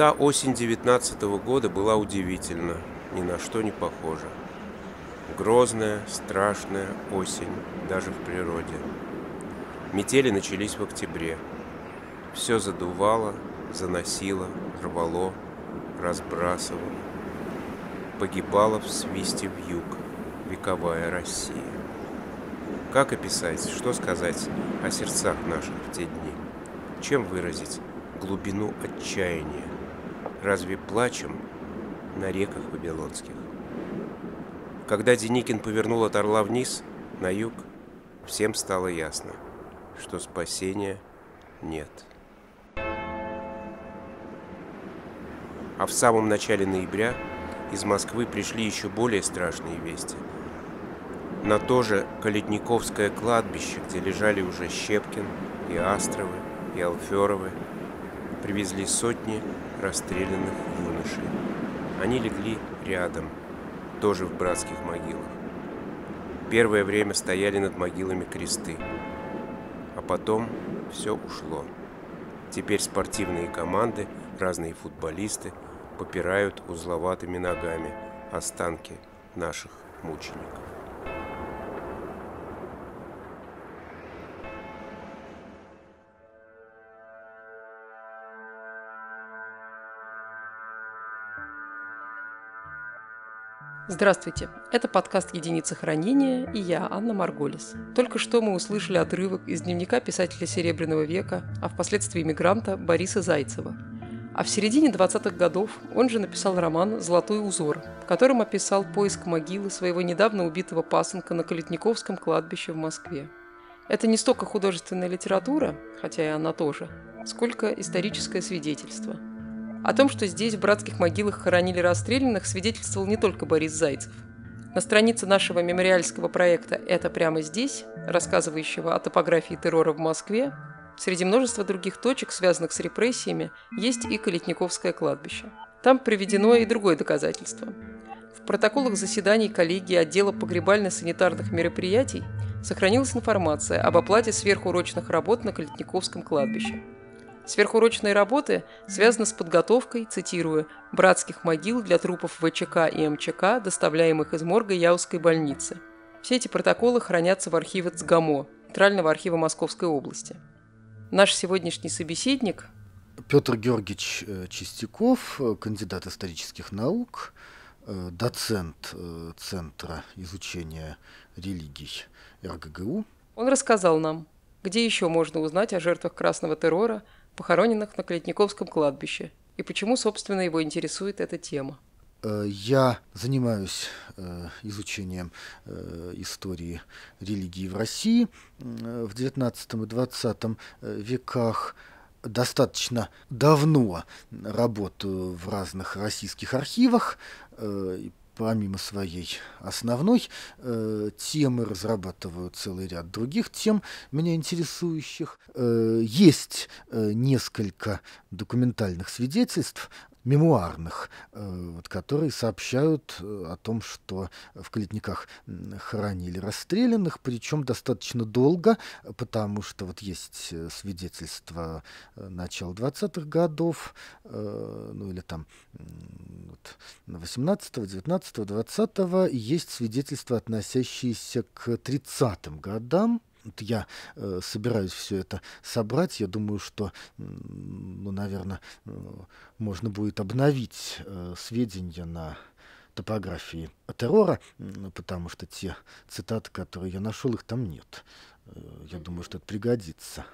Та осень 19 года была удивительна, ни на что не похожа. Грозная, страшная осень даже в природе. Метели начались в октябре. Все задувало, заносило, рвало, разбрасывало. Погибало в свисте в юг вековая Россия. Как описать, что сказать о сердцах наших в те дни? Чем выразить глубину отчаяния? разве плачем на реках вавилонских? Когда Деникин повернул от Орла вниз, на юг, всем стало ясно, что спасения нет. А в самом начале ноября из Москвы пришли еще более страшные вести. На то же Калитниковское кладбище, где лежали уже Щепкин и Астровы, и Алферовы, привезли сотни расстрелянных юношей. Они легли рядом, тоже в братских могилах. Первое время стояли над могилами кресты, а потом все ушло. Теперь спортивные команды, разные футболисты попирают узловатыми ногами останки наших мучеников. Здравствуйте! Это подкаст «Единицы хранения» и я, Анна Марголис. Только что мы услышали отрывок из дневника писателя Серебряного века, а впоследствии мигранта Бориса Зайцева. А в середине 20-х годов он же написал роман «Золотой узор», в котором описал поиск могилы своего недавно убитого пасынка на Калитниковском кладбище в Москве. Это не столько художественная литература, хотя и она тоже, сколько историческое свидетельство – о том, что здесь в братских могилах хоронили расстрелянных, свидетельствовал не только Борис Зайцев. На странице нашего мемориальского проекта «Это прямо здесь», рассказывающего о топографии террора в Москве, среди множества других точек, связанных с репрессиями, есть и Калитниковское кладбище. Там приведено и другое доказательство. В протоколах заседаний коллегии отдела погребально-санитарных мероприятий сохранилась информация об оплате сверхурочных работ на Калитниковском кладбище – Сверхурочные работы связаны с подготовкой, цитирую, «братских могил для трупов ВЧК и МЧК, доставляемых из морга Яузской больницы». Все эти протоколы хранятся в архиве ЦГАМО, Центрального архива Московской области. Наш сегодняшний собеседник – Петр Георгиевич э, Чистяков, э, кандидат исторических наук, э, доцент Центра изучения религий РГГУ. Он рассказал нам, где еще можно узнать о жертвах красного террора – похороненных на Калитниковском кладбище, и почему, собственно, его интересует эта тема. Э, я занимаюсь э, изучением э, истории религии в России в XIX и XX веках достаточно давно работаю в разных российских архивах, помимо своей основной э, темы, разрабатываю целый ряд других тем, меня интересующих. Э, есть э, несколько документальных свидетельств мемуарных, э, которые сообщают э, о том, что в клетниках хоронили расстрелянных, причем достаточно долго, потому что вот есть э, свидетельства начала 20-х годов, ну или там вот, 18-го, 19-го, 20-го, есть свидетельства, относящиеся к 30-м годам, вот я э, собираюсь все это собрать. Я думаю, что, ну, наверное, э, можно будет обновить э, сведения на топографии террора, потому что те цитаты, которые я нашел, их там нет. Э, я думаю, что это пригодится.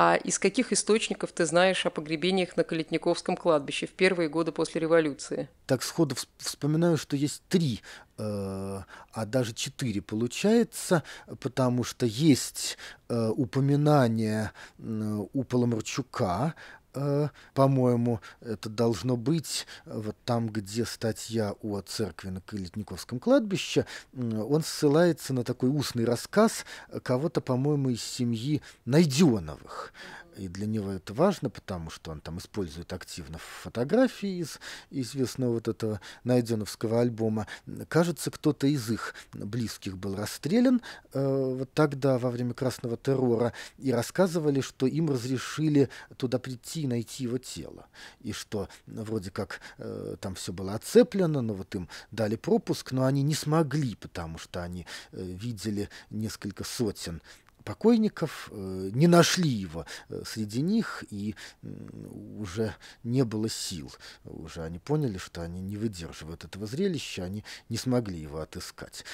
А из каких источников ты знаешь о погребениях на Калитниковском кладбище в первые годы после революции? Так сходу вспоминаю, что есть три, э, а даже четыре получается, потому что есть э, упоминание у Поломарчука Э, по-моему, это должно быть э, вот там, где статья о церкви на Калитниковском кладбище. Он ссылается на такой устный рассказ кого-то, по-моему, из семьи Найденовых. И для него это важно, потому что он там использует активно фотографии из известного вот этого Найденовского альбома. Кажется, кто-то из их близких был расстрелян э, вот тогда, во время Красного террора, и рассказывали, что им разрешили туда прийти и найти его тело. И что вроде как э, там все было оцеплено, но вот им дали пропуск, но они не смогли, потому что они э, видели несколько сотен покойников, э, не нашли его э, среди них, и уже не было сил. Уже они поняли, что они не выдерживают этого зрелища, они не смогли его отыскать.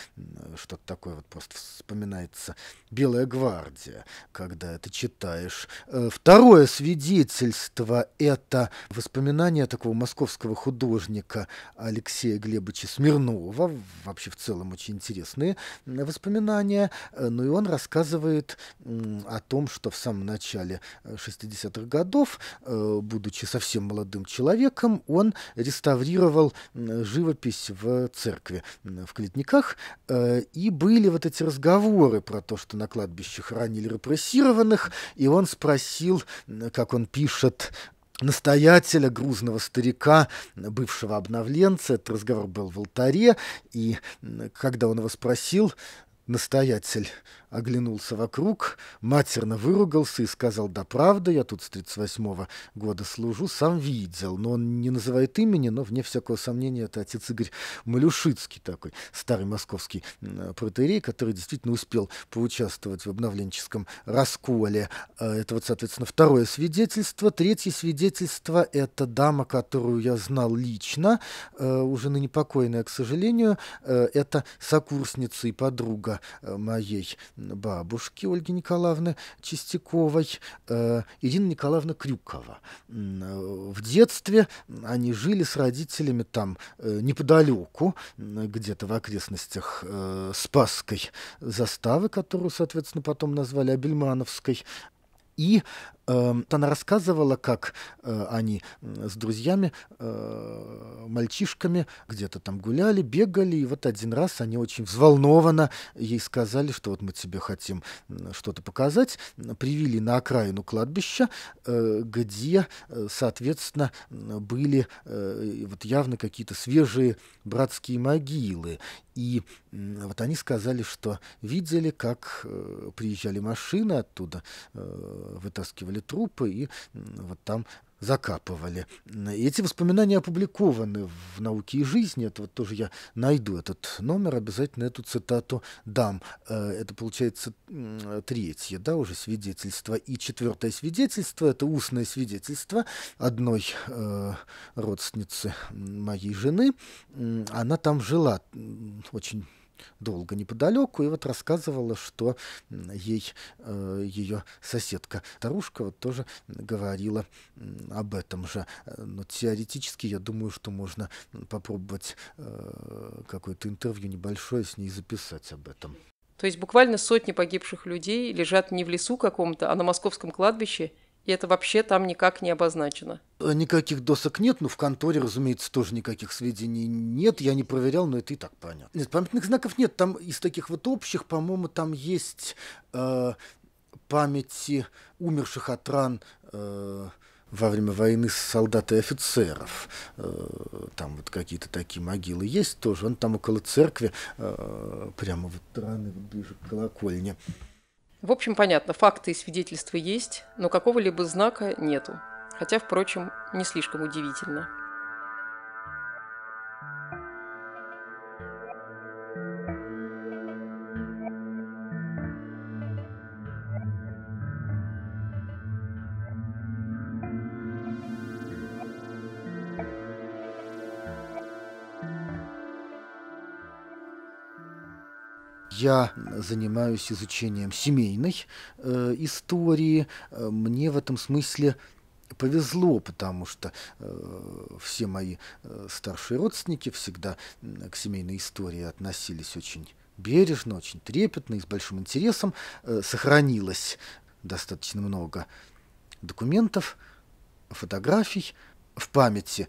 Что-то такое вот просто вспоминается «Белая гвардия», когда это читаешь. Э, второе свидетельство – это воспоминания такого московского художника Алексея Глебовича Смирнова. Вообще в целом очень интересные воспоминания. Ну и он рассказывает напоминает о том, что в самом начале 60-х э, годов, э, будучи совсем молодым человеком, он реставрировал живопись в церкви в Клетниках, э, и были вот эти разговоры про то, что на кладбище хоронили репрессированных, и он спросил, как он пишет, настоятеля, грузного старика, бывшего обновленца. Этот разговор был в алтаре, и когда он его спросил, настоятель оглянулся вокруг, матерно выругался и сказал, да правда, я тут с 38-го года служу, сам видел, но он не называет имени, но вне всякого сомнения это отец Игорь Малюшицкий такой, старый московский протерей, который действительно успел поучаствовать в обновленческом расколе. А это вот, соответственно, второе свидетельство. Третье свидетельство – это дама, которую я знал лично, э, уже ныне покойная, к сожалению, э, это сокурсница и подруга э, моей бабушки Ольги Николаевны Чистяковой, э, Ирина Николаевна Крюкова. Э, в детстве они жили с родителями там э, неподалеку, где-то в окрестностях э, Спасской заставы, которую, соответственно, потом назвали Абельмановской. И Эм, она рассказывала, как э, они с друзьями, э, мальчишками где-то там гуляли, бегали, и вот один раз они очень взволнованно ей сказали, что вот мы тебе хотим что-то показать, привели на окраину кладбища, э, где, соответственно, были вот явно какие-то свежие братские могилы. И вот они сказали, что видели, как э, приезжали машины оттуда, э, вытаскивали трупы, и вот там закапывали. Эти воспоминания опубликованы в «Науке и жизни». Это вот тоже я найду этот номер, обязательно эту цитату дам. Э, это, получается, третье, да, уже свидетельство. И четвертое свидетельство – это устное свидетельство одной э, родственницы моей жены. Она там жила очень долго неподалеку, и вот рассказывала, что ей э, ее соседка старушка вот тоже говорила об этом же. Но теоретически я думаю, что можно попробовать э, какое-то интервью небольшое с ней записать об этом. То есть буквально сотни погибших людей лежат не в лесу каком-то, а на московском кладбище – и это вообще там никак не обозначено. Э, никаких досок нет, но ну, в конторе, разумеется, тоже никаких сведений нет. Я не проверял, но это и так понятно. Нет, памятных знаков нет. Там из таких вот общих, по-моему, там есть э, памяти умерших от ран э, во время войны солдат и офицеров. Э, там вот какие-то такие могилы есть тоже. Он там около церкви, э, прямо вот раны ближе к колокольне. В общем, понятно, факты и свидетельства есть, но какого-либо знака нету. Хотя, впрочем, не слишком удивительно. я занимаюсь изучением семейной э, истории. Э, мне в этом смысле повезло, потому что э, все мои э, старшие родственники всегда к семейной истории относились очень бережно, очень трепетно и с большим интересом. Э, сохранилось достаточно много документов, фотографий. В памяти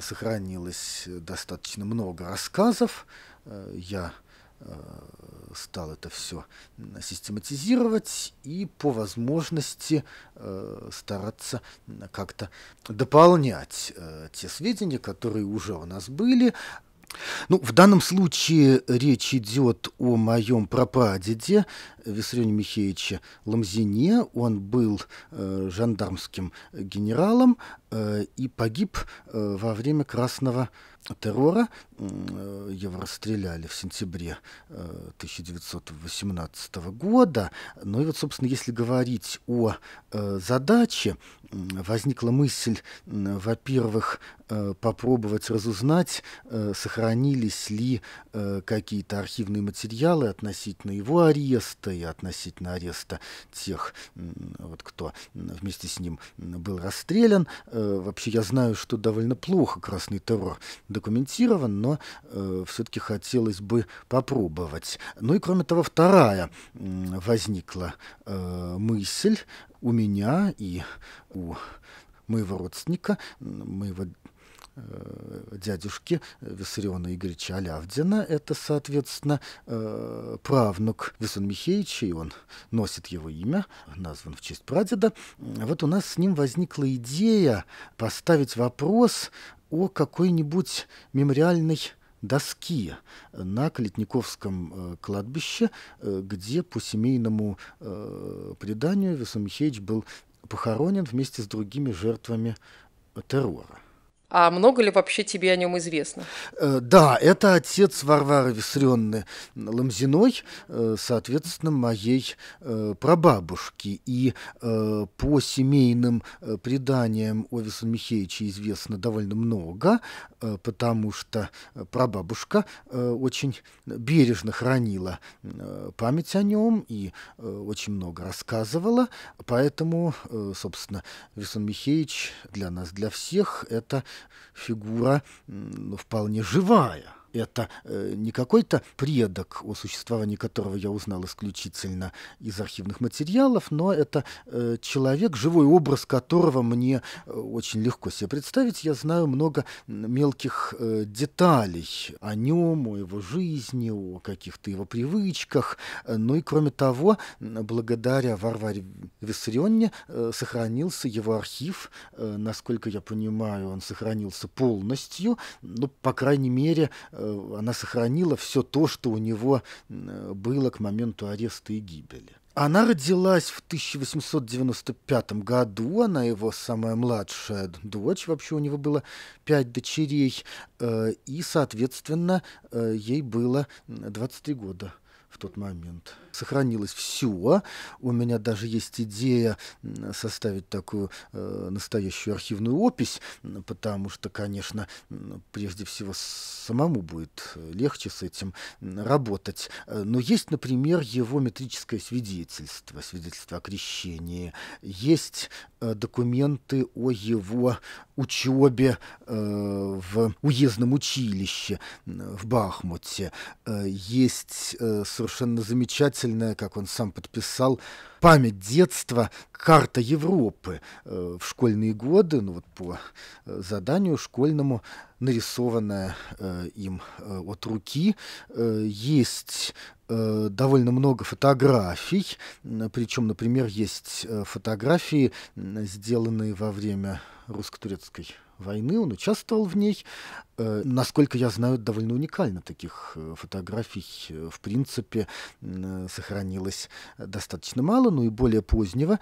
сохранилось достаточно много рассказов. Э, я Э, стал это все систематизировать и по возможности э, стараться как-то дополнять э, те сведения, которые уже у нас были. Ну, в данном случае речь идет о моем прапрадеде Виссарионе Михеевиче Ламзине. Он был э, жандармским э, генералом э, и погиб э, во время Красного террора. Э, его расстреляли в сентябре 1918 э, года. Ну и вот, собственно, если говорить о задаче, возникла мысль, во-первых, попробовать разузнать, сохранились ли какие-то архивные материалы относительно его ареста и относительно ареста тех, вот кто вместе с ним был расстрелян. Э, вообще я знаю, что довольно плохо красный террор документирован, но э, все-таки хотелось бы попробовать. Ну и кроме того, вторая возникла э, мысль у меня и у моего родственника, моего Э, дядюшки Виссариона Игоревича Алявдина. Это, соответственно, э, правнук Виссариона Михеевича, и он носит его имя, назван в честь прадеда. Вот у нас с ним возникла идея поставить вопрос о какой-нибудь мемориальной доски на Клетниковском э, кладбище, где по семейному преданию Весом Михеевич был похоронен вместе с другими жертвами террора. А много ли вообще тебе о нем известно? Э, да, это отец Варвары Виссарионны Ламзиной, э, соответственно, моей э, прабабушки. И по семейным преданиям о Висон Михеевиче известно довольно много, потому что прабабушка очень бережно хранила память о нем и очень много рассказывала. Поэтому, собственно, Висон Михеевич для нас, для всех, это – фигура ну, вполне живая это э, не какой-то предок, о существовании которого я узнал исключительно из архивных материалов, но это э, человек, живой образ которого мне э, очень легко себе представить. Я знаю много мелких э, деталей о нем, о его жизни, о каких-то его привычках. Ну и кроме того, благодаря Варваре Виссарионне э, сохранился его архив. Э, насколько я понимаю, он сохранился полностью. Ну, по крайней мере, э, Э, она сохранила все то, что у него э, было к моменту ареста и гибели. Она родилась в 1895 году, она его самая младшая дочь, вообще у него было пять дочерей, э, и, соответственно, ей было 23 года в тот момент сохранилось все. У меня даже есть идея составить такую э, настоящую архивную опись, потому что, конечно, прежде всего самому будет э, легче с этим работать. Э, но есть, например, его метрическое свидетельство, свидетельство о крещении. Есть э, документы о его учебе э, в уездном училище в Бахмуте. Э, есть совершенно замечательные замечательная, как он сам подписал, память детства, карта Европы э, в школьные годы, ну вот по э, заданию школьному, нарисованная э, им от руки. Есть довольно много фотографий, причем, например, есть фотографии, сделанные во время русско-турецкой войны, он участвовал в ней. Э, насколько я знаю, довольно уникально таких э, фотографий, э, в принципе, сохранилось достаточно мало, но и более позднего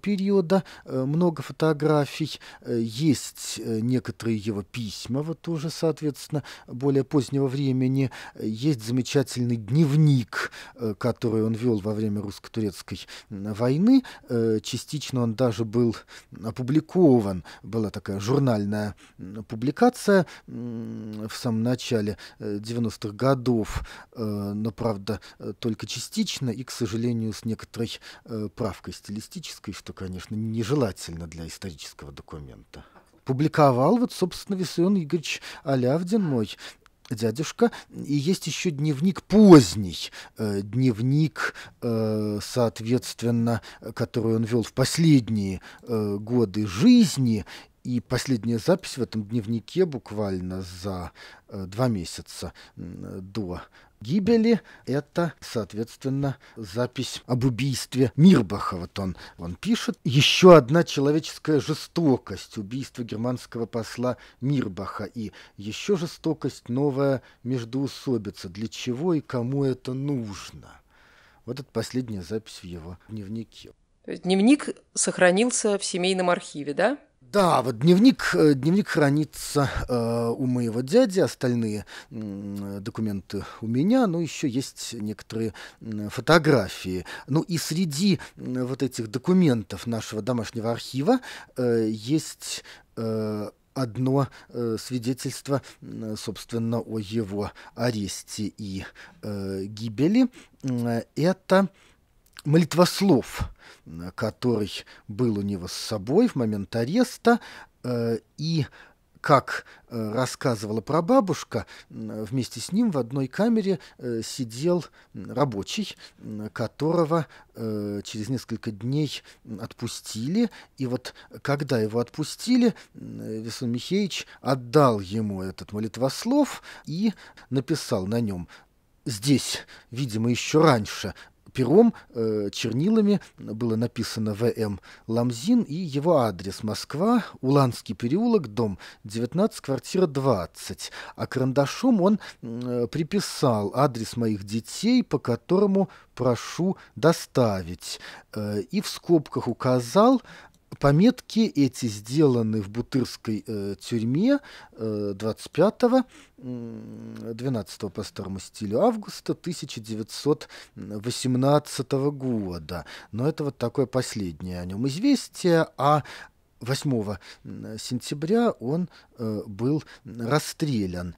периода много фотографий. Есть некоторые его письма, вот тоже, соответственно, более позднего времени. Есть замечательный дневник, который он вел во время русско-турецкой войны. Частично он даже был опубликован, была такая журнальная замечательная публикация в самом начале 90-х э, годов, э, но, правда, э, только частично и, к сожалению, с некоторой правкой стилистической, что, конечно, нежелательно для исторического документа. Публиковал вот, собственно, Виссарион Игоревич Алявдин, мой дядюшка. И есть еще дневник поздний, э, дневник, э, соответственно, который он вел в последние э, годы жизни. И последняя запись в этом дневнике буквально за э, два месяца до гибели. Это, соответственно, запись об убийстве Мирбаха. Вот он, он пишет. Еще одна человеческая жестокость. Убийство германского посла Мирбаха. И еще жестокость новая междуусобица. Для чего и кому это нужно? Вот это последняя запись в его дневнике. Дневник сохранился в семейном архиве, да? Да, вот дневник, э, дневник хранится э, у моего дяди, остальные э, документы у меня, но еще есть некоторые э, фотографии. Ну и среди э, вот этих документов нашего домашнего архива э, есть... Э, одно э, свидетельство, э, собственно, о его аресте и э, гибели. Это э, молитвослов, э, который был у него с собой в момент ареста, э, и как э, рассказывала прабабушка, вместе с ним в одной камере сидел рабочий, которого через несколько дней отпустили. И вот когда его отпустили, Весон Михеевич отдал ему этот молитвослов и написал на нем здесь, видимо, еще раньше пером, э, чернилами было написано В.М. Ламзин и его адрес Москва, Уланский переулок, дом 19, квартира 20. А карандашом он э, приписал адрес моих детей, по которому прошу доставить. Э, и в скобках указал Пометки эти сделаны в Бутырской э, тюрьме э, 25-12 по старому стилю августа 1918 года. Но это вот такое последнее о нем известие, а 8 сентября он э, был расстрелян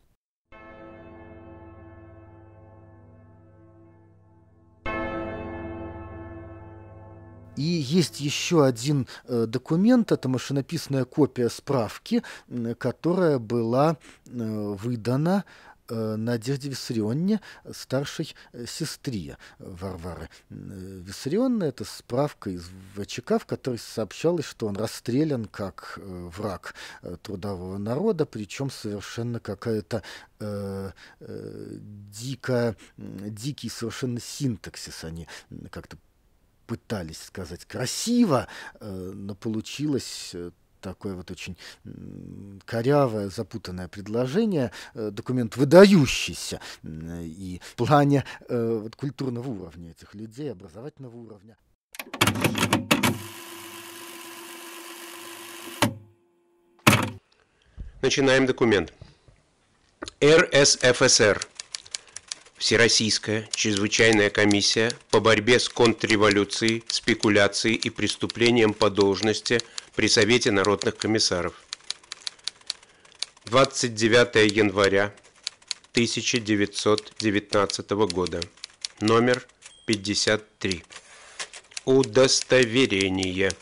И есть еще один э, документ, это машинописная копия справки, которая была э, выдана э, Надежде Виссарионне, старшей сестре Варвары Виссарионны. Это справка из ВЧК, в которой сообщалось, что он расстрелян как враг трудового народа, причем совершенно какая-то э, э, дикая, дикий совершенно синтаксис они как-то пытались сказать красиво, э, но получилось э, такое вот очень корявое, запутанное предложение, э, документ выдающийся и в плане вот, культурного уровня этих людей, образовательного уровня. Начинаем документ. РСФСР – Всероссийская чрезвычайная комиссия по борьбе с контрреволюцией, спекуляцией и преступлением по должности при Совете народных комиссаров. 29 января 1919 года. Номер 53. Удостоверение.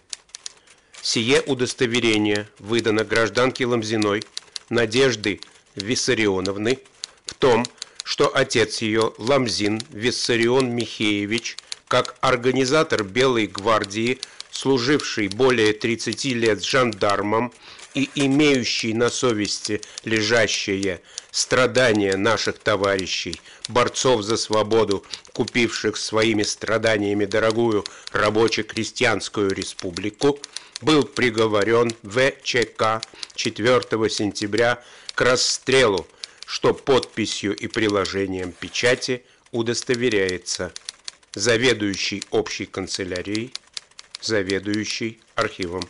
Сие удостоверение выдано гражданке Ломзиной Надежды Виссарионовны в том, что что отец ее, Ламзин Виссарион Михеевич, как организатор Белой гвардии, служивший более 30 лет жандармом и имеющий на совести лежащие страдания наших товарищей, борцов за свободу, купивших своими страданиями дорогую рабоче-крестьянскую республику, был приговорен ВЧК 4 сентября к расстрелу что подписью и приложением печати удостоверяется заведующий общей канцелярией, заведующий архивом.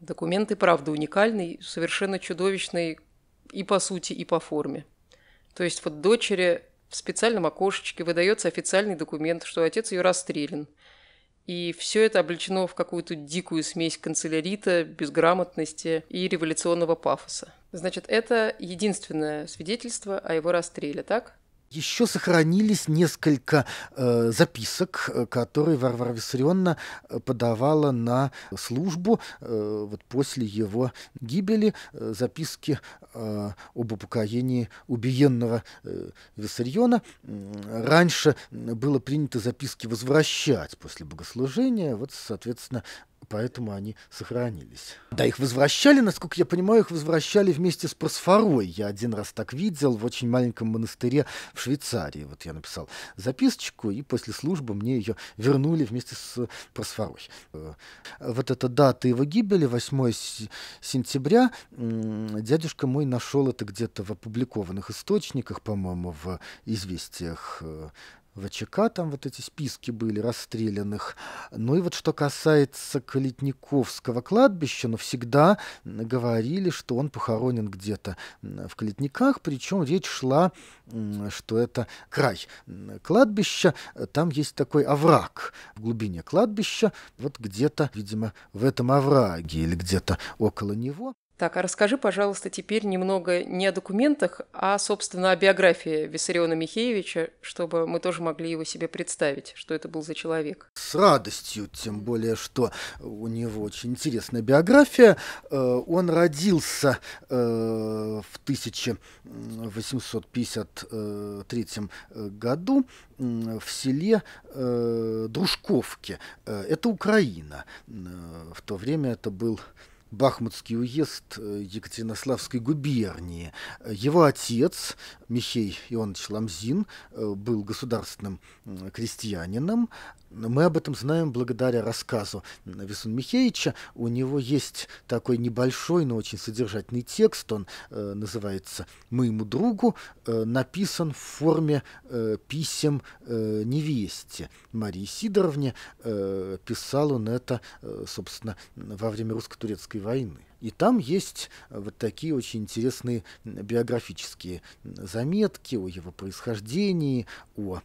Документы, правда уникальный, совершенно чудовищный и по сути, и по форме. То есть вот дочери в специальном окошечке выдается официальный документ, что отец ее расстрелян. И все это облечено в какую-то дикую смесь канцелярита, безграмотности и революционного пафоса. Значит, это единственное свидетельство о его расстреле, так? Еще сохранились несколько э, записок, э, которые Варвара Виссарионовна э, подавала на службу э, вот после его гибели. Э, записки э, об упокоении убиенного э, Виссариона. Раньше было принято записки возвращать после богослужения. Вот, соответственно, поэтому они сохранились. Да, их возвращали, насколько я понимаю, их возвращали вместе с просфорой. Я один раз так видел в очень маленьком монастыре в Швейцарии. Вот я написал записочку, и после службы мне ее вернули вместе с просфорой. Э, вот эта дата его гибели, 8 сентября, дядюшка мой нашел это где-то в опубликованных источниках, по-моему, в известиях э, в ВЧК, там вот эти списки были расстрелянных. Ну и вот что касается Калитниковского кладбища, но ну, всегда говорили, что он похоронен где-то в Калитниках, причем речь шла, что это край кладбища, там есть такой овраг в глубине кладбища, вот где-то, видимо, в этом овраге или где-то около него. Так, а расскажи, пожалуйста, теперь немного не о документах, а, собственно, о биографии Виссариона Михеевича, чтобы мы тоже могли его себе представить, что это был за человек. С радостью, тем более, что у него очень интересная биография. Э, он родился э, в 1853 э, году в селе Дружковке. Это Украина. В то время это был Бахмутский уезд э, Екатеринославской губернии. Его отец, Михей Иванович Ламзин, э, был государственным крестьянином, мы об этом знаем благодаря рассказу Весун Михеевича. У него есть такой небольшой, но очень содержательный текст. Он э, называется «Моему другу», э, написан в форме э, писем э, невесте Марии Сидоровне. Э, писал он это, э, собственно, во время русско-турецкой войны. И там есть э, вот такие очень интересные биографические заметки о его происхождении, о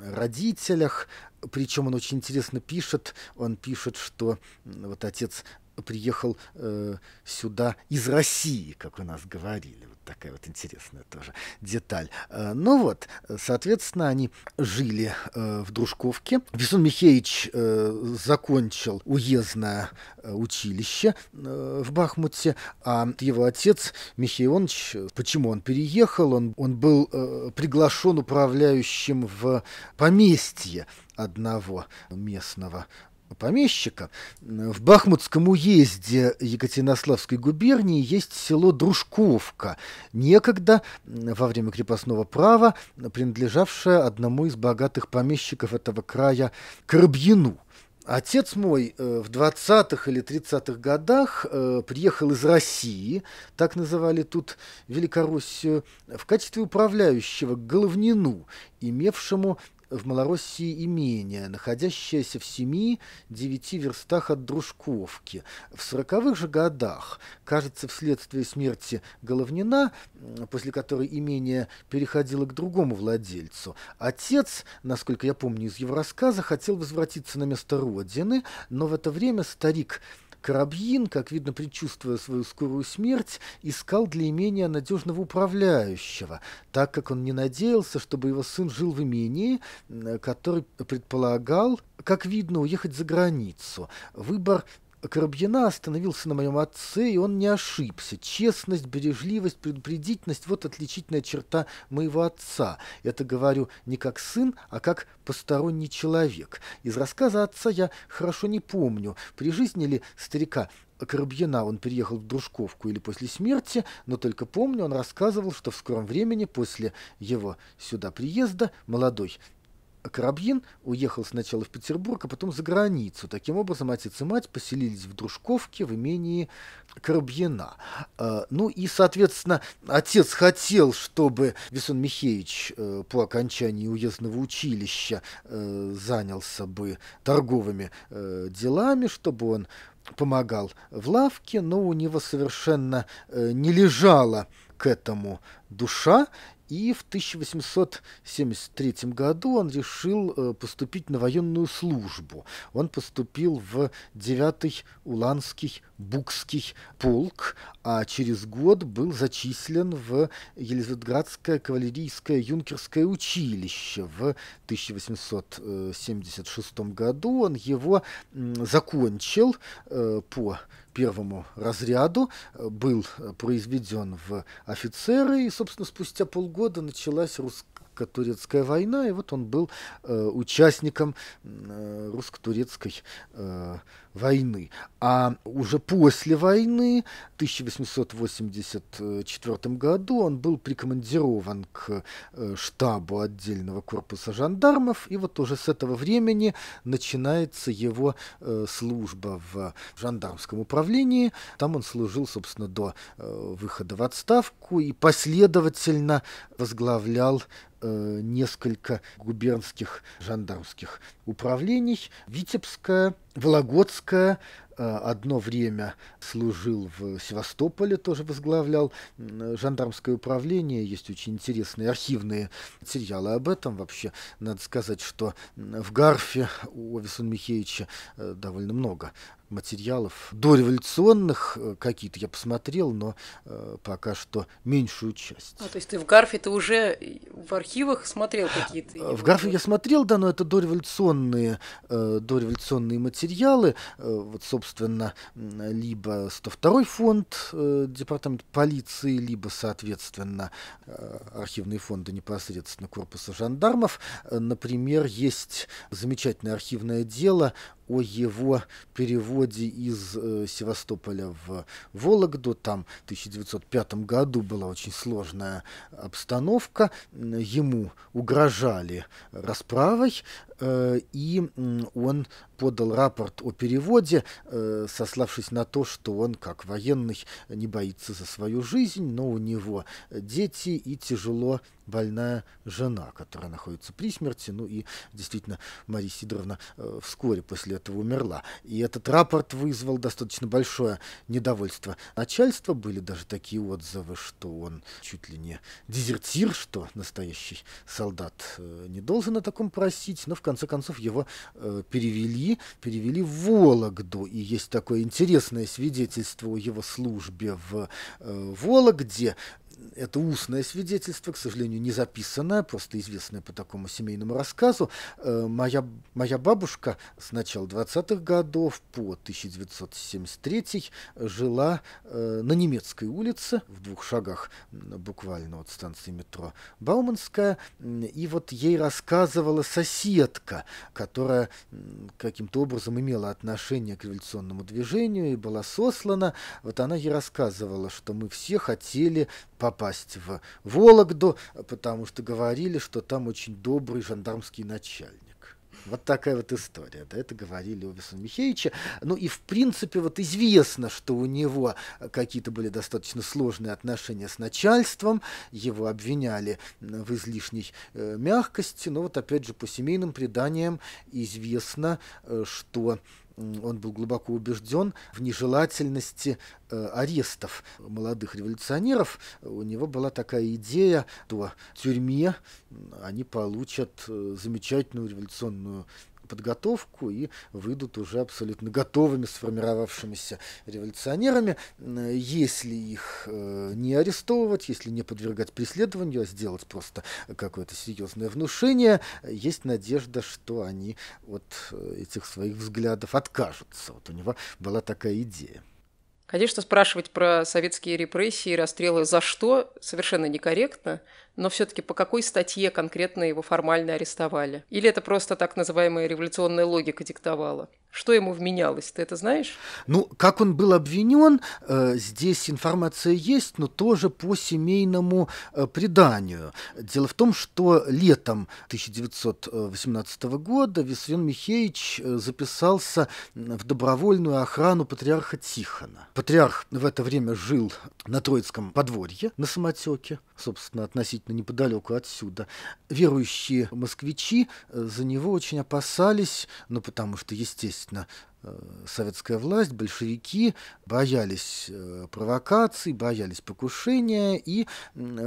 родителях. Причем он очень интересно пишет. Он пишет, что вот отец приехал э, сюда из России, как у нас говорили. Вот такая вот интересная тоже деталь. Э, ну вот, соответственно, они жили э, в Дружковке. Бесун Михеевич э, закончил уездное э, училище э, в Бахмуте, а его отец Михей Иванович, почему он переехал, он, он был э, приглашен управляющим в поместье одного местного помещика. В Бахмутском уезде Екатеринославской губернии есть село Дружковка, некогда во время крепостного права принадлежавшее одному из богатых помещиков этого края Коробьину. Отец мой э, в 20-х или 30-х годах э, приехал из России, так называли тут Великороссию, в качестве управляющего к Головнину, имевшему в Малороссии имение, находящееся в семи 9 верстах от Дружковки. В сороковых же годах, кажется, вследствие смерти Головнина, после которой имение переходило к другому владельцу, отец, насколько я помню из его рассказа, хотел возвратиться на место родины, но в это время старик Карабьин, как видно, предчувствуя свою скорую смерть, искал для имения надежного управляющего, так как он не надеялся, чтобы его сын жил в имении, который предполагал, как видно, уехать за границу. Выбор Коробьяна остановился на моем отце, и он не ошибся. Честность, бережливость, предупредительность – вот отличительная черта моего отца. Это говорю не как сын, а как посторонний человек. Из рассказа отца я хорошо не помню, при жизни ли старика Коробьяна он переехал в Дружковку или после смерти, но только помню, он рассказывал, что в скором времени после его сюда приезда молодой Карабьин уехал сначала в Петербург, а потом за границу. Таким образом, отец и мать поселились в Дружковке в имении Карабьина. А, ну и, соответственно, отец хотел, чтобы Висон Михеевич э, по окончании уездного училища э, занялся бы торговыми э, делами, чтобы он помогал в лавке, но у него совершенно не лежало к этому душа, и в 1873 году он решил э, поступить на военную службу. Он поступил в 9-й Уланский Букский полк, а через год был зачислен в Елизаветградское кавалерийское юнкерское училище в 1876 году. Он его закончил э, по первому разряду, э, был э, произведен в офицеры, и, собственно, спустя полгода началась русская русско-турецкая война, и вот он был э, участником э, русско-турецкой э, войны. А уже после войны, в 1884 году, он был прикомандирован к э, штабу отдельного корпуса жандармов, и вот уже с этого времени начинается его э, служба в жандармском управлении. Там он служил, собственно, до э, выхода в отставку и последовательно возглавлял э, несколько губернских жандармских управлений. Витебская, Вологодская, э, одно время служил в Севастополе, тоже возглавлял жандармское управление. Есть очень интересные архивные материалы об этом. Вообще, надо сказать, что в Гарфе у Авесона Михеевича э, довольно много материалов дореволюционных э, какие-то я посмотрел, но э, пока что меньшую часть. А, то есть ты в Гарфе ты уже в архивах смотрел какие-то? В Гарфе я смотрел, да, но это дореволюционные, э, дореволюционные материалы. Э, вот, собственно, либо 102 фонд э, департамент полиции, либо, соответственно, э, архивные фонды непосредственно корпуса жандармов. Э, например, есть замечательное архивное дело о его переводе из э, Севастополя в Вологду. Там в 1905 году была очень сложная обстановка. Ему угрожали расправой, э, и он подал рапорт о переводе, э, сославшись на то, что он, как военный, не боится за свою жизнь, но у него дети и тяжело больная жена, которая находится при смерти. Ну и действительно, Мария Сидоровна э, вскоре после этого умерла. И этот рапорт вызвал достаточно большое недовольство начальства. Были даже такие отзывы, что он чуть ли не дезертир, что настоящий солдат э, не должен о таком просить. Но в конце концов его перевели России перевели в Вологду. И есть такое интересное свидетельство о его службе в э, Вологде это устное свидетельство, к сожалению, не записанное, просто известное по такому семейному рассказу. Э, моя, моя бабушка с начала 20-х годов по 1973 жила э, на немецкой улице, в двух шагах буквально от станции метро Бауманская. И вот ей рассказывала соседка, которая каким-то образом имела отношение к революционному движению и была сослана. Вот она ей рассказывала, что мы все хотели попасть в Вологду, потому что говорили, что там очень добрый жандармский начальник. Вот такая вот история. Да, это говорили о Весоне Михеевиче. Ну и, в принципе, вот известно, что у него какие-то были достаточно сложные отношения с начальством. Его обвиняли в излишней э, мягкости. Но вот, опять же, по семейным преданиям известно, э, что он был глубоко убежден в нежелательности э, арестов молодых революционеров. У него была такая идея, что в тюрьме они получат э, замечательную революционную подготовку и выйдут уже абсолютно готовыми, сформировавшимися революционерами. Э, если их э, не арестовывать, если не подвергать преследованию, а сделать просто какое-то серьезное внушение, есть надежда, что они от э, этих своих взглядов откажутся. Вот у него была такая идея. Конечно, спрашивать про советские репрессии и расстрелы за что совершенно некорректно, но все-таки по какой статье конкретно его формально арестовали? Или это просто так называемая революционная логика диктовала? Что ему вменялось, ты это знаешь? Ну, как он был обвинен, э, здесь информация есть, но тоже по семейному э, преданию. Дело в том, что летом 1918 года Виссарион Михеевич э, записался в добровольную охрану патриарха Тихона. Патриарх в это время жил на Троицком подворье, на самотеке, собственно, относительно неподалеку отсюда. Верующие москвичи за него очень опасались, ну, потому что, естественно, 那。Э, советская власть, большевики боялись э, провокаций, боялись покушения, и э,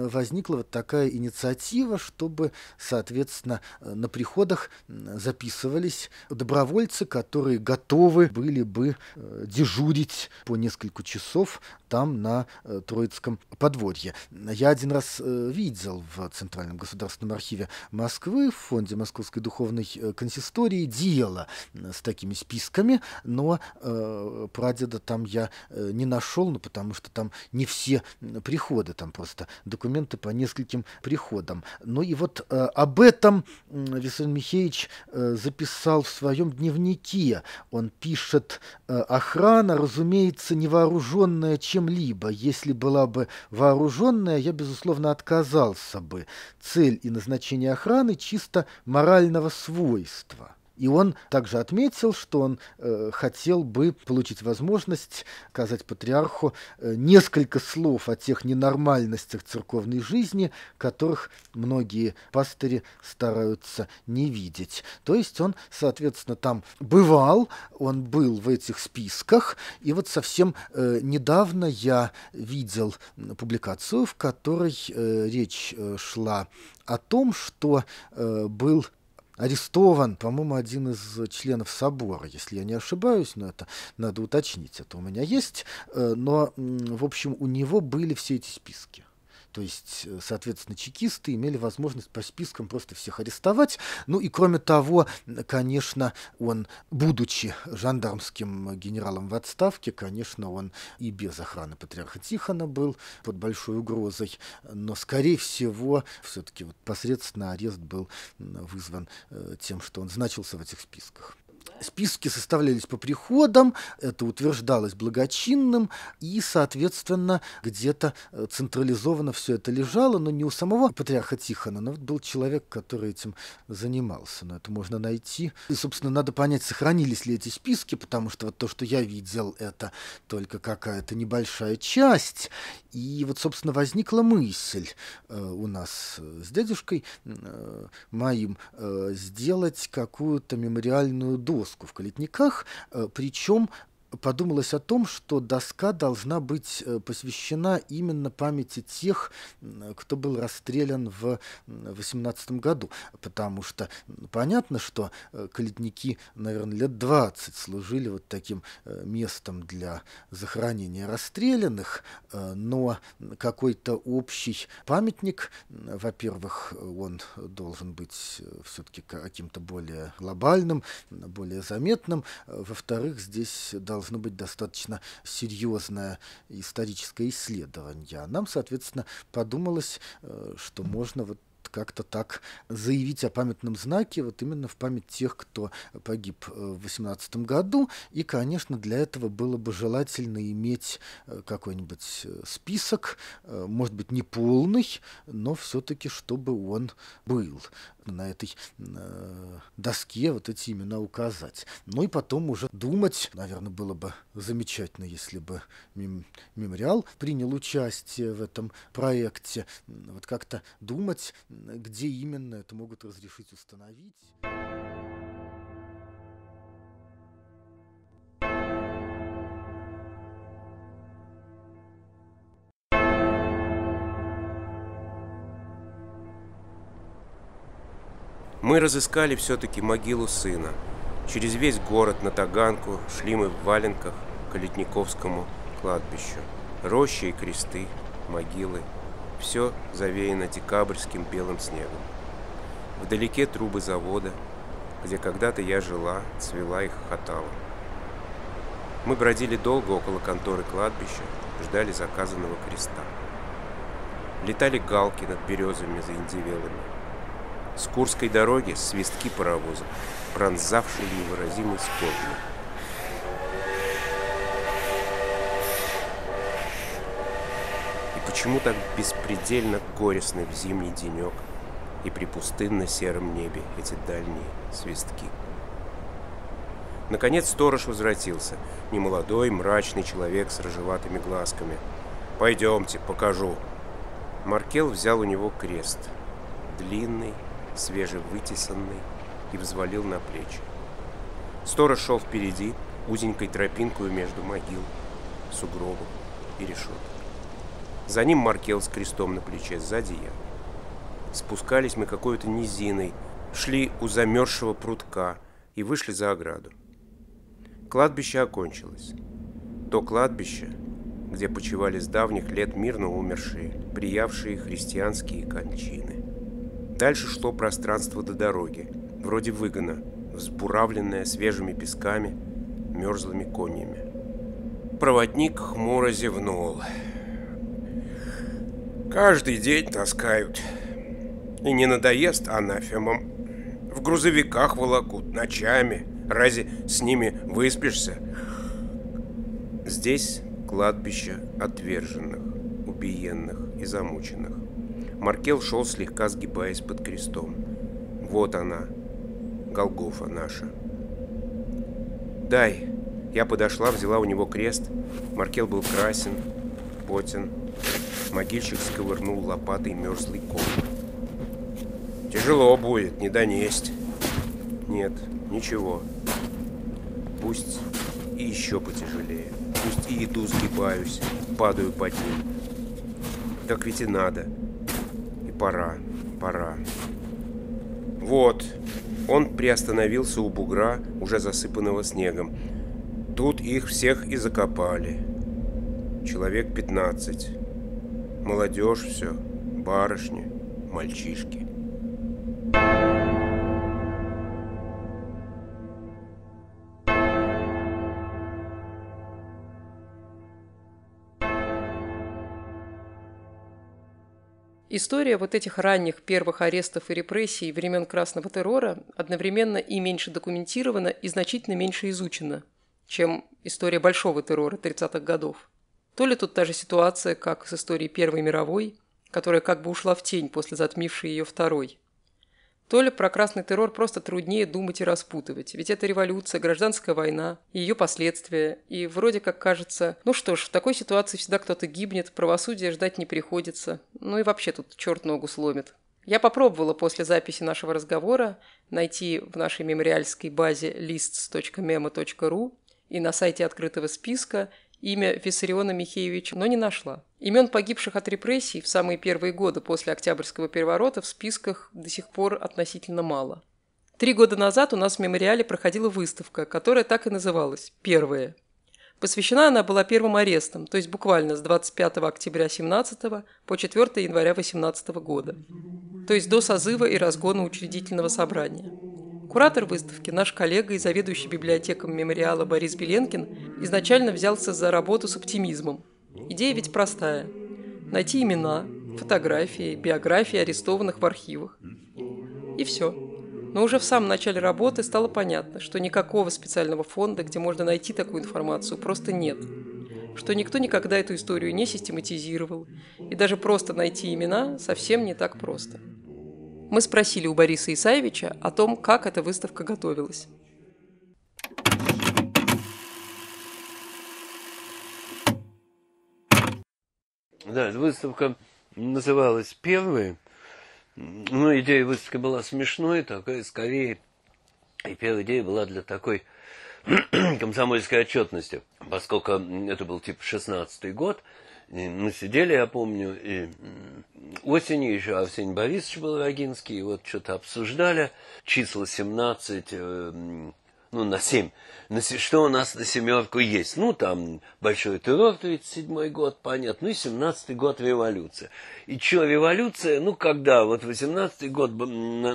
возникла вот такая инициатива, чтобы, соответственно, на приходах записывались добровольцы, которые готовы были бы дежурить по несколько часов там на Троицком подворье. Я один раз видел в Центральном государственном архиве Москвы в фонде Московской духовной консистории дело с такими списками, но э, прадеда там я э, не нашел, ну, потому что там не все приходы, там просто документы по нескольким приходам. Ну и вот э, об этом Виссарион Михеевич э, записал в своем дневнике. Он пишет, э, охрана, разумеется, не вооруженная чем-либо. Если была бы вооруженная, я, безусловно, отказался бы. Цель и назначение охраны чисто морального свойства. И он также отметил, что он э, хотел бы получить возможность сказать патриарху э, несколько слов о тех ненормальностях церковной жизни, которых многие пастыри стараются не видеть. То есть он, соответственно, там бывал, он был в этих списках, и вот совсем э, недавно я видел публикацию, в которой э, речь э, шла о том, что э, был арестован, по-моему, один из членов собора, если я не ошибаюсь, но это надо уточнить, это у меня есть, э, но, в общем, у него были все эти списки. То есть, э, соответственно, чекисты имели возможность по спискам просто всех арестовать. Ну и кроме того, конечно, он, будучи жандармским генералом в отставке, конечно, он и без охраны патриарха Тихона был под большой угрозой, но, скорее всего, все-таки вот посредственно арест был вызван э, тем, что он значился в этих списках. Списки составлялись по приходам, это утверждалось благочинным, и, соответственно, где-то э, централизованно все это лежало, но не у самого патриарха Тихона, но вот был человек, который этим занимался, но это можно найти. И, собственно, надо понять, сохранились ли эти списки, потому что вот то, что я видел, это только какая-то небольшая часть. И вот, собственно, возникла мысль э, у нас э, с дядюшкой э, моим э, сделать какую-то мемориальную доску в калитниках, э, причем подумалось о том, что доска должна быть э, посвящена именно памяти тех, кто был расстрелян в 18 году, потому что понятно, что э, колетники, наверное, лет 20 служили вот таким э, местом для захоронения расстрелянных, но какой-то общий памятник, во-первых, он должен быть все-таки каким-то более глобальным, более заметным, во-вторых, здесь должен должно быть достаточно серьезное историческое исследование. А нам, соответственно, подумалось, э, что можно вот как-то так заявить о памятном знаке, вот именно в память тех, кто погиб э, в 18 году. И, конечно, для этого было бы желательно иметь э, какой-нибудь э, список, может быть, не полный, но все-таки, чтобы он был на этой доске вот эти имена указать. Ну и потом уже думать, наверное, было бы замечательно, если бы мем мемориал принял участие в этом проекте. Вот как-то думать где именно это могут разрешить установить. Мы разыскали все-таки могилу сына. Через весь город на Таганку шли мы в валенках к Летниковскому кладбищу. Рощи и кресты, могилы – все завеяно декабрьским белым снегом. Вдалеке трубы завода, где когда-то я жила, цвела и хохотала. Мы бродили долго около конторы кладбища, ждали заказанного креста. Летали галки над березами заиндивелыми. С Курской дороги свистки паровоза, пронзавшие невыразимый скорбью. Почему так беспредельно горестны в зимний денек и при пустынно-сером небе эти дальние свистки? Наконец сторож возвратился. Немолодой, мрачный человек с рыжеватыми глазками. «Пойдемте, покажу». Маркел взял у него крест. Длинный, свежевытесанный, и взвалил на плечи. Сторож шел впереди, узенькой тропинкой между могил, сугробов и решеток. За ним Маркел с крестом на плече, сзади я. Спускались мы какой-то низиной, шли у замерзшего прутка и вышли за ограду. Кладбище окончилось. То кладбище, где почивали с давних лет мирно умершие, приявшие христианские кончины. Дальше шло пространство до дороги, вроде выгона, взбуравленное свежими песками, мерзлыми конями. Проводник хмуро зевнул. Каждый день таскают. И не надоест анафемам. В грузовиках волокут ночами. Разве с ними выспишься? Здесь кладбище отверженных, убиенных и замученных. Маркел шел, слегка сгибаясь под крестом. Вот она, Голгофа наша. «Дай!» Я подошла, взяла у него крест. Маркел был красен, потен, Могильщик сковырнул лопатой мерзлый ком. Тяжело будет, не донесть. Нет, ничего. Пусть и еще потяжелее. Пусть и еду сгибаюсь, падаю под ним. Так ведь и надо. И пора, пора. Вот. Он приостановился у бугра, уже засыпанного снегом. Тут их всех и закопали. Человек пятнадцать. Молодежь все, барышни, мальчишки. История вот этих ранних первых арестов и репрессий времен Красного террора одновременно и меньше документирована и значительно меньше изучена, чем история Большого террора 30-х годов. То ли тут та же ситуация, как с историей Первой мировой, которая как бы ушла в тень после затмившей ее Второй. То ли про красный террор просто труднее думать и распутывать, ведь это революция, гражданская война, ее последствия, и вроде как кажется, ну что ж, в такой ситуации всегда кто-то гибнет, правосудия ждать не приходится, ну и вообще тут черт ногу сломит. Я попробовала после записи нашего разговора найти в нашей мемориальской базе lists.memo.ru и на сайте открытого списка имя Виссариона Михеевича, но не нашла. Имен погибших от репрессий в самые первые годы после Октябрьского переворота в списках до сих пор относительно мало. Три года назад у нас в мемориале проходила выставка, которая так и называлась «Первая». Посвящена она была первым арестам, то есть буквально с 25 октября 17 по 4 января 18 года, то есть до созыва и разгона учредительного собрания. Куратор выставки, наш коллега и заведующий библиотеком мемориала Борис Беленкин изначально взялся за работу с оптимизмом. Идея ведь простая. Найти имена, фотографии, биографии арестованных в архивах. И все. Но уже в самом начале работы стало понятно, что никакого специального фонда, где можно найти такую информацию, просто нет что никто никогда эту историю не систематизировал, и даже просто найти имена совсем не так просто. Мы спросили у Бориса Исаевича о том, как эта выставка готовилась. Да, выставка называлась «Первые». Ну, идея выставки была смешной, такая скорее. И первая идея была для такой комсомольской отчетности, поскольку это был типа 16 год – и мы сидели, я помню, и осенью еще Арсений Борисович был Рогинский, и вот что-то обсуждали, числа 17, ну, на семь. На, что у нас на семерку есть? Ну, там большой террор, 37 год, понятно, ну и 17 год революция. И что, революция, ну, когда, вот 18 год, на,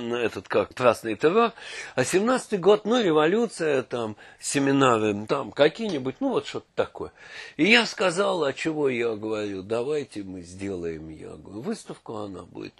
на этот как, красный террор, а 17 год, ну, революция, там, семинары, там, какие-нибудь, ну, вот что-то такое. И я сказал, а чего я говорю, давайте мы сделаем, я говорю, выставку она будет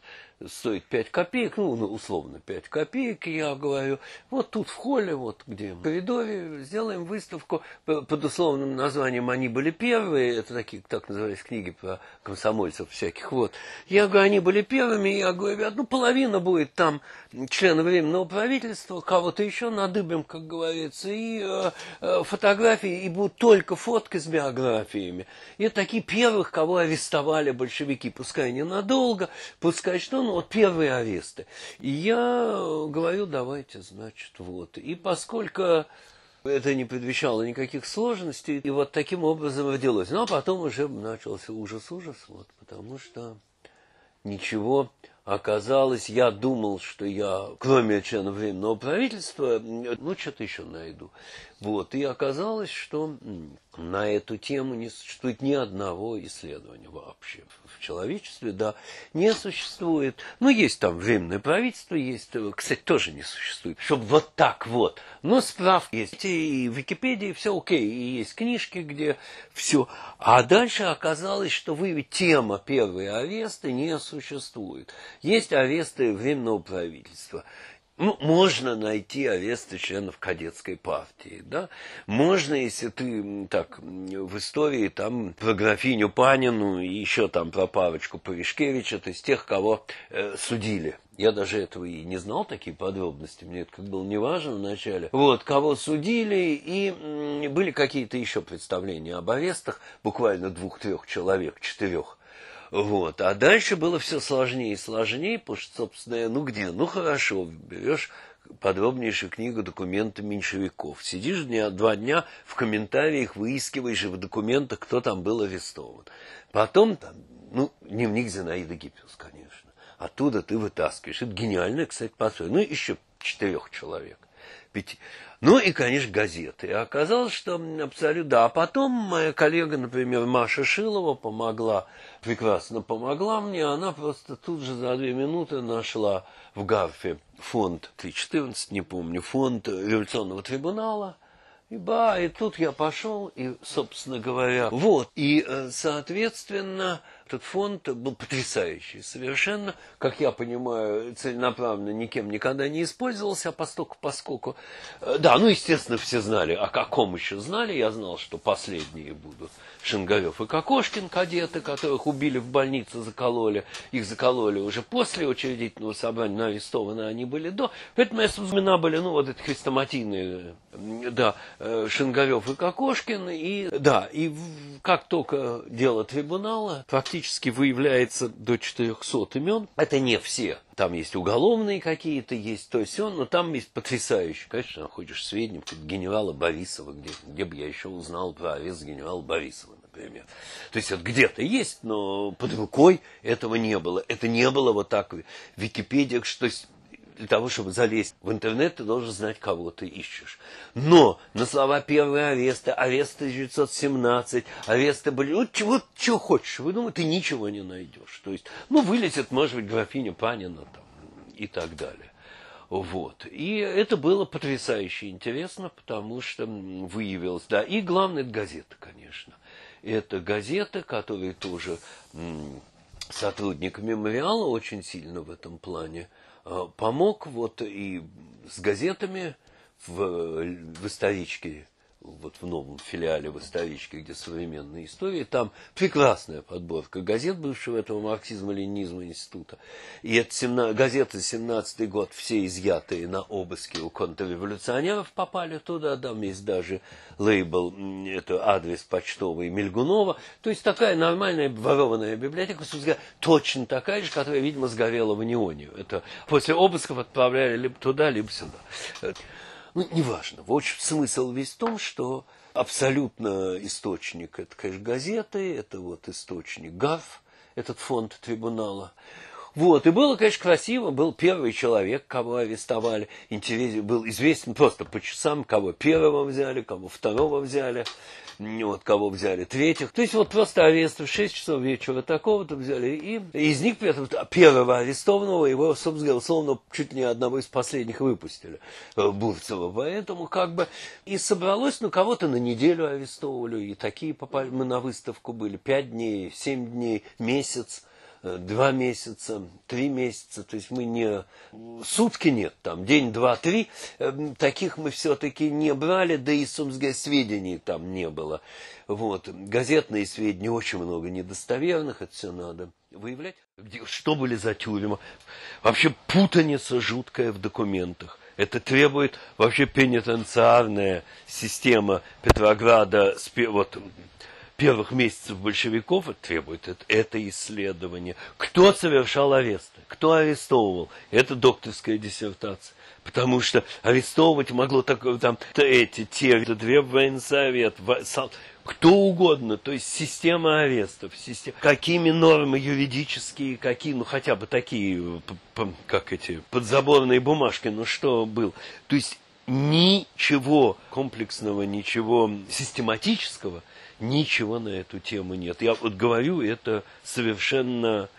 стоит 5 копеек, ну, ну условно 5 копеек, я говорю, вот тут в холле, вот где в коридоре, сделаем выставку под условным названием «Они были первые», это такие, так назывались книги про комсомольцев всяких, вот. Я говорю, они были первыми, я говорю, ребят, ну, половина будет там членов Временного правительства, кого-то еще надыбим, как говорится, и э, э, фотографии, и будут только фотки с биографиями. И такие первых, кого арестовали большевики, пускай ненадолго, пускай что, он, ну, вот первые аресты. И я говорю, давайте, значит, вот. И поскольку это не предвещало никаких сложностей, и вот таким образом родилось. Ну, а потом уже начался ужас-ужас, вот, потому что ничего оказалось, я думал, что я, кроме члена Временного правительства, ну, что-то еще найду. Вот. И оказалось, что на эту тему не существует ни одного исследования вообще в человечестве, да, не существует. Ну, есть там временное правительство, есть, э, кстати, тоже не существует, чтобы вот так вот. Но ну, справки есть, и в Википедии все окей, и есть книжки, где все. А дальше оказалось, что вы тема первой аресты не существует. Есть аресты временного правительства. Ну, можно найти аресты членов кадетской партии, да. Можно, если ты так в истории там про графиню Панину и еще там про парочку Пуришкевича, то есть тех, кого э, судили. Я даже этого и не знал, такие подробности, мне это как было неважно вначале. Вот, кого судили, и были какие-то еще представления об арестах, буквально двух-трех человек, четырех вот. А дальше было все сложнее и сложнее, потому что, собственно, я, ну где? Ну хорошо, берешь подробнейшую книгу документы меньшевиков. Сидишь дня, два дня в комментариях, выискиваешь в документах, кто там был арестован. Потом там, ну, дневник Зинаида Гиппиус, конечно. Оттуда ты вытаскиваешь. Это гениальное, кстати, пособие. Ну, еще четырех человек пяти. Ну и, конечно, газеты. оказалось, что абсолютно... Да. А потом моя коллега, например, Маша Шилова помогла, прекрасно помогла мне. Она просто тут же за две минуты нашла в Гарфе фонд 314, не помню, фонд революционного трибунала. И ба, и тут я пошел, и, собственно говоря, вот. И, э, соответственно, этот фонд был потрясающий совершенно. Как я понимаю, целенаправленно никем никогда не использовался, а постоку, поскольку... Э, да, ну, естественно, все знали, о каком еще знали. Я знал, что последние будут Шингарев и Кокошкин, кадеты, которых убили в больнице, закололи. Их закололи уже после учредительного собрания, но арестованы они были до. Поэтому, если вспомина были, ну, вот эти хрестоматийные, да, э, Шингарев и Кокошкин. И, да, и как только дело трибунала, фактически практически выявляется до 400 имен. Это не все. Там есть уголовные какие-то, есть то есть он, но там есть потрясающе. Конечно, находишь сведения как генерала Борисова, где, где бы я еще узнал про арест генерала Борисова, например. То есть это где-то есть, но под рукой этого не было. Это не было вот так в Википедиях, что для того, чтобы залезть в интернет, ты должен знать, кого ты ищешь. Но на слова первые аресты, аресты 1917, аресты были, ну, чего, чего хочешь, вы думаете, ты ничего не найдешь. То есть, ну, вылезет, может быть, графиня Панина там, и так далее. Вот. И это было потрясающе интересно, потому что выявилось, да, и главное, это газета, конечно. Это газета, которая тоже сотрудник мемориала очень сильно в этом плане Э, помог вот и с газетами в, э, в историчке вот в новом филиале в историчке, где современные истории, там прекрасная подборка газет бывшего этого марксизма-ленинизма института. И это 17, газеты 17 год, все изъятые на обыске у контрреволюционеров попали туда, там есть даже лейбл, это адрес почтовый Мельгунова. То есть такая нормальная ворованная библиотека, собственно, точно такая же, которая, видимо, сгорела в Неонию. Это после обысков отправляли либо туда, либо сюда. Ну, неважно. Вот смысл весь в том, что абсолютно источник – это, конечно, газеты, это вот источник ГАФ, этот фонд трибунала. Вот, и было, конечно, красиво, был первый человек, кого арестовали, интересен, был известен просто по часам, кого первого взяли, кого второго взяли не от кого взяли, третьих. То есть вот просто аресты в 6 часов вечера такого-то взяли. И из них а, первого арестованного, его, собственно говоря, словно чуть не одного из последних выпустили, э, Бурцева. Поэтому как бы и собралось, ну кого-то на неделю арестовывали, и такие попали, мы на выставку были, 5 дней, 7 дней, месяц. Э, два месяца, три месяца, то есть мы не... Сутки нет, там, день, два, три, э, таких мы все-таки не брали, да и, собственно, сведений там не было. Вот, газетные сведения, очень много недостоверных, это все надо выявлять. что были за тюрьмы? Вообще путаница жуткая в документах. Это требует вообще пенитенциарная система Петрограда, вот первых месяцев большевиков требует это, это исследование. Кто совершал аресты? Кто арестовывал? Это докторская диссертация. Потому что арестовывать могло так, там, эти, те, две военсовет, кто угодно, то есть система арестов, система, какими нормы юридические, какие, ну хотя бы такие, как эти, подзаборные бумажки, ну что был. То есть ничего комплексного, ничего систематического – Ничего на эту тему нет. Я вот говорю, это совершенно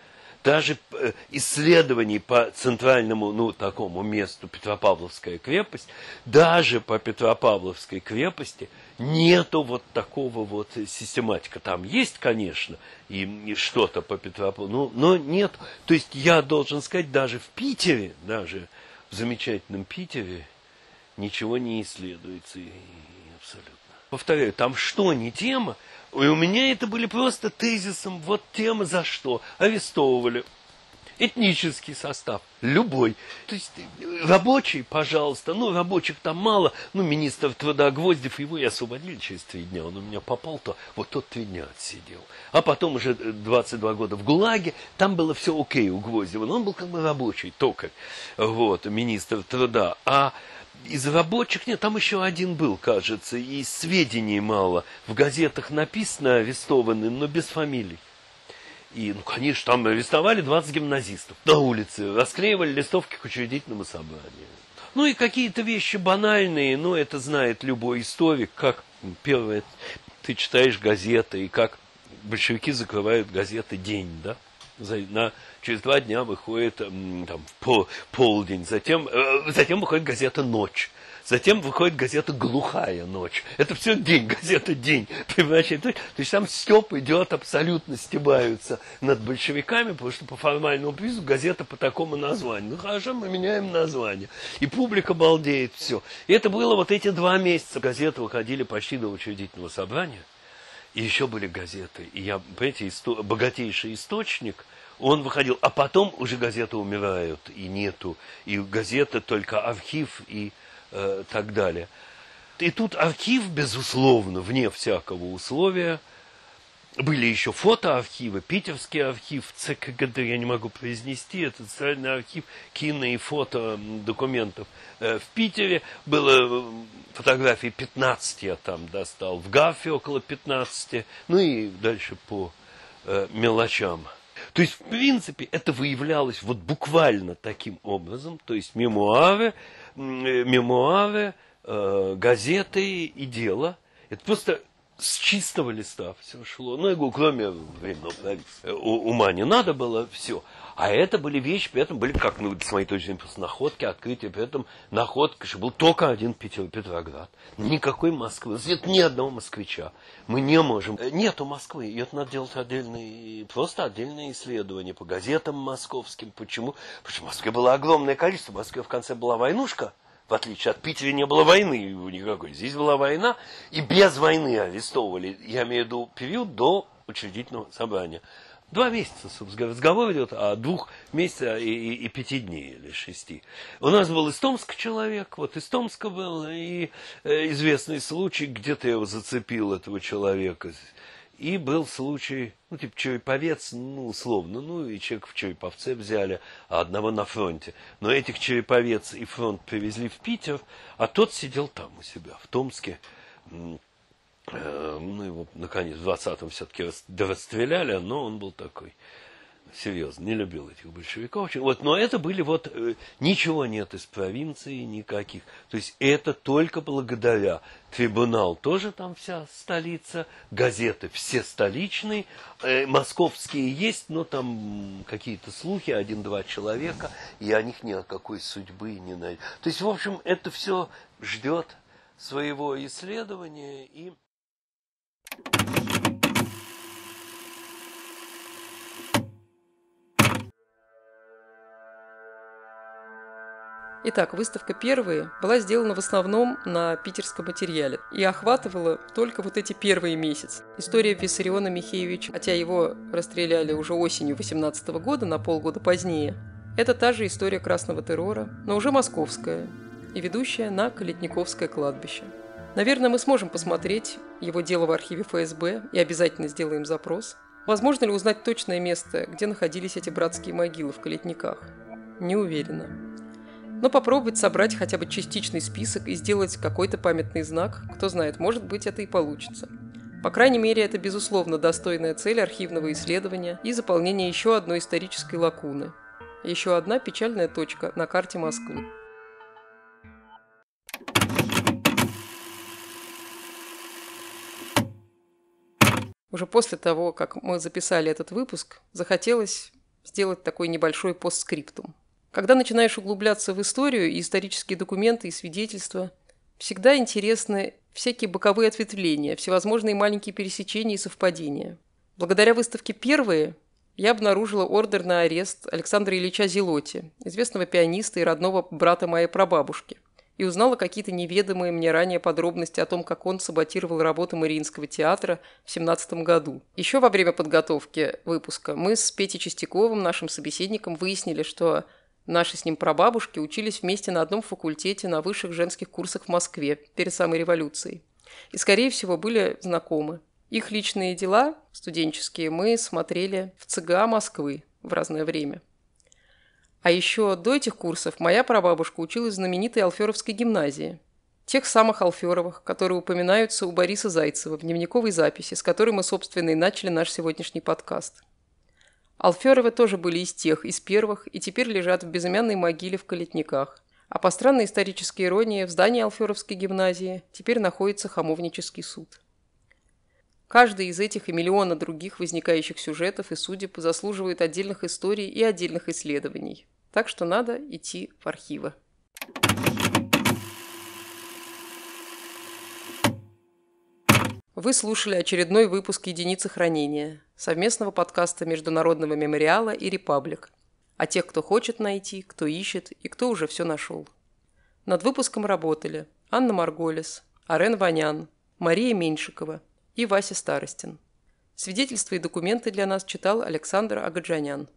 даже э, исследований по центральному, ну, такому месту Петропавловская крепость, даже по Петропавловской крепости нету вот такого вот э, систематика. Там есть, конечно, и, и что-то по Петропавловску, ну, но, но нет. То есть я должен сказать, даже в Питере, даже в замечательном Питере ничего не исследуется повторяю, там что, не тема? И у меня это были просто тезисом, вот тема за что. Арестовывали. Этнический состав, любой. То есть э, рабочий, пожалуйста, ну рабочих там мало, ну министр труда Гвоздев, его и освободили через три дня, он у меня попал-то, вот тот три дня отсидел. А потом уже 22 э, года в ГУЛАГе, там было все окей у Гвоздева, но он был как бы рабочий, токарь, вот, министр труда. А из рабочих, нет, там еще один был, кажется, и сведений мало. В газетах написано арестованы, но без фамилий. И, ну, конечно, там арестовали 20 гимназистов на улице, расклеивали листовки к учредительному собранию. Ну и какие-то вещи банальные, но это знает любой историк, как первое, ты читаешь газеты, и как большевики закрывают газеты день, да, на через два дня выходит там, по, полдень, затем, э, затем выходит газета «Ночь». Затем выходит газета «Глухая ночь». Это все день, газета «День». Понимаешь? То есть там степ идет, абсолютно стебаются над большевиками, потому что по формальному призу газета по такому названию. Ну хорошо, мы меняем название. И публика балдеет, все. И это было вот эти два месяца. Газеты выходили почти до учредительного собрания. И еще были газеты. И я, понимаете, исто... богатейший источник – он выходил, а потом уже газеты умирают и нету, и газета только архив и э, так далее. И тут архив, безусловно, вне всякого условия. Были еще фотоархивы, питерский архив ЦКГД, я не могу произнести, это центральный архив кино и фото документов э, в Питере. Было э, фотографии 15 я там достал, в Гафе около 15, ну и дальше по э, мелочам. То есть, в принципе, это выявлялось вот буквально таким образом, то есть мемуары, э, мемуары, э, газеты и дело. Это просто с чистого листа все шло. Ну, я говорю, кроме временного ума не надо было, все. А это были вещи, при этом были, как, ну, с моей точки зрения, просто находки, открытия, при этом находка, что был только один Питер, Петроград. Никакой Москвы. Нет ни одного москвича. Мы не можем. Э, нету Москвы. И это надо делать отдельные, просто отдельные исследования по газетам московским. Почему? Потому что в Москве было огромное количество. В Москве в конце была войнушка в отличие от Питера, не было войны никакой. Здесь была война, и без войны арестовывали. Я имею в виду период до учредительного собрания. Два месяца, собственно, разговор идет о двух месяцах и, и, и пяти дней или шести. У нас был из Томска человек, вот из Томска был, и э, известный случай, где-то я его зацепил, этого человека, и был случай, ну, типа череповец, ну, условно, ну, и человек в череповце взяли, а одного на фронте. Но этих череповец и фронт привезли в Питер, а тот сидел там у себя, в Томске. Э, ну, его, наконец, в 20-м все-таки расстреляли, но он был такой серьезно, не любил этих большевиков. Вот, но это были вот, э, ничего нет из провинции, никаких. То есть это только благодаря трибунал тоже там вся столица, газеты все столичные, э, московские есть, но там какие-то слухи, один-два человека, и о них ни о какой судьбы не найдет. То есть, в общем, это все ждет своего исследования и... Итак, выставка «Первые» была сделана в основном на питерском материале и охватывала только вот эти первые месяцы. История Виссариона Михеевича, хотя его расстреляли уже осенью 18 года, на полгода позднее, это та же история красного террора, но уже московская и ведущая на Калитниковское кладбище. Наверное, мы сможем посмотреть его дело в архиве ФСБ и обязательно сделаем запрос. Возможно ли узнать точное место, где находились эти братские могилы в Калитниках? Не уверена. Но ну, попробовать собрать хотя бы частичный список и сделать какой-то памятный знак, кто знает, может быть это и получится. По крайней мере, это, безусловно, достойная цель архивного исследования и заполнения еще одной исторической лакуны. Еще одна печальная точка на карте Москвы. Уже после того, как мы записали этот выпуск, захотелось сделать такой небольшой постскриптум. Когда начинаешь углубляться в историю и исторические документы и свидетельства, всегда интересны всякие боковые ответвления, всевозможные маленькие пересечения и совпадения. Благодаря выставке «Первые» я обнаружила ордер на арест Александра Ильича Зелоти, известного пианиста и родного брата моей прабабушки, и узнала какие-то неведомые мне ранее подробности о том, как он саботировал работу Мариинского театра в 17 году. Еще во время подготовки выпуска мы с Петей Чистяковым, нашим собеседником, выяснили, что Наши с ним прабабушки учились вместе на одном факультете на высших женских курсах в Москве перед самой революцией. И, скорее всего, были знакомы. Их личные дела, студенческие, мы смотрели в ЦГА Москвы в разное время. А еще до этих курсов моя прабабушка училась в знаменитой Алферовской гимназии. Тех самых Алферовых, которые упоминаются у Бориса Зайцева в дневниковой записи, с которой мы, собственно, и начали наш сегодняшний подкаст. Алферова тоже были из тех, из первых, и теперь лежат в безымянной могиле в Калитниках. А по странной исторической иронии, в здании Алферовской гимназии теперь находится Хамовнический суд. Каждый из этих и миллиона других возникающих сюжетов и судеб заслуживает отдельных историй и отдельных исследований. Так что надо идти в архивы. Вы слушали очередной выпуск «Единицы хранения» совместного подкаста Международного мемориала и «Репаблик» о тех, кто хочет найти, кто ищет и кто уже все нашел. Над выпуском работали Анна Марголес, Арен Ванян, Мария Меньшикова и Вася Старостин. Свидетельства и документы для нас читал Александр Агаджанян.